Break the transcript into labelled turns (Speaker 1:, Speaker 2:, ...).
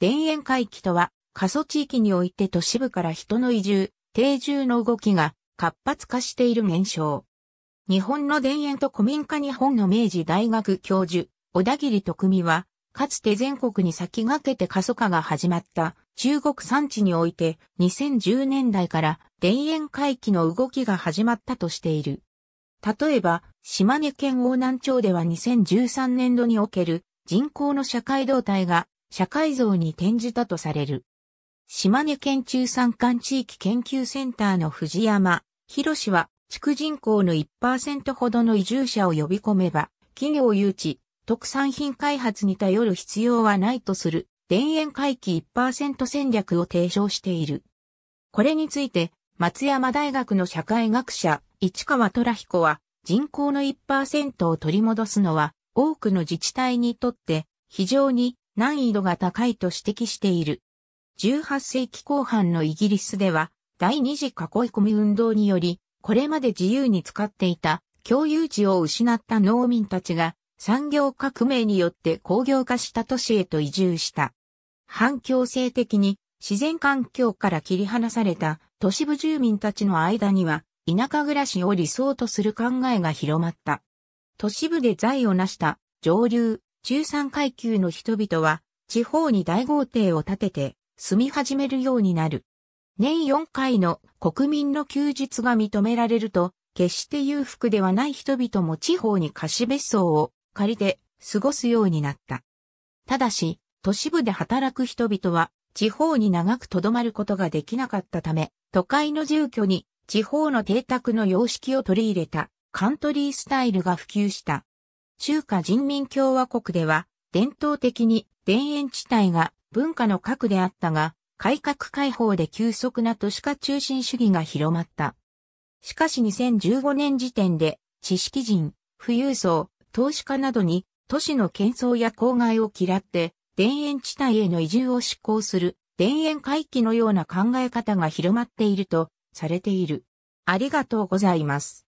Speaker 1: 田園回帰とは、過疎地域において都市部から人の移住、定住の動きが活発化している現象。日本の田園と古民家日本の明治大学教授、小田切徳美は、かつて全国に先駆けて過疎化が始まった中国山地において2010年代から田園回帰の動きが始まったとしている。例えば、島根県大南町では2013年度における人口の社会動態が社会像に転じたとされる。島根県中山間地域研究センターの藤山、博士は、地区人口の1%ほどの移住者を呼び込めば、企業誘致、特産品開発に頼る必要はないとする、田園回帰1%戦略を提唱している。これについて、松山大学の社会学者、市川虎彦は、人口の1%を取り戻すのは、多くの自治体にとって、非常に難易度が高いと指摘している。18世紀後半のイギリスでは、第二次囲い込み運動により、これまで自由に使っていた共有地を失った農民たちが産業革命によって工業化した都市へと移住した。反強制的に自然環境から切り離された都市部住民たちの間には田舎暮らしを理想とする考えが広まった。都市部で財を成した上流、中産階級の人々は地方に大豪邸を建てて住み始めるようになる。年4回の国民の休日が認められると、決して裕福ではない人々も地方に貸別荘を借りて過ごすようになった。ただし、都市部で働く人々は地方に長く留まることができなかったため、都会の住居に地方の邸宅の様式を取り入れたカントリースタイルが普及した。中華人民共和国では、伝統的に田園地帯が文化の核であったが、改革開放で急速な都市化中心主義が広まった。しかし2015年時点で、知識人、富裕層、投資家などに、都市の喧騒や郊外を嫌って、田園地帯への移住を執行する、田園回帰のような考え方が広まっていると、されている。ありがとうございます。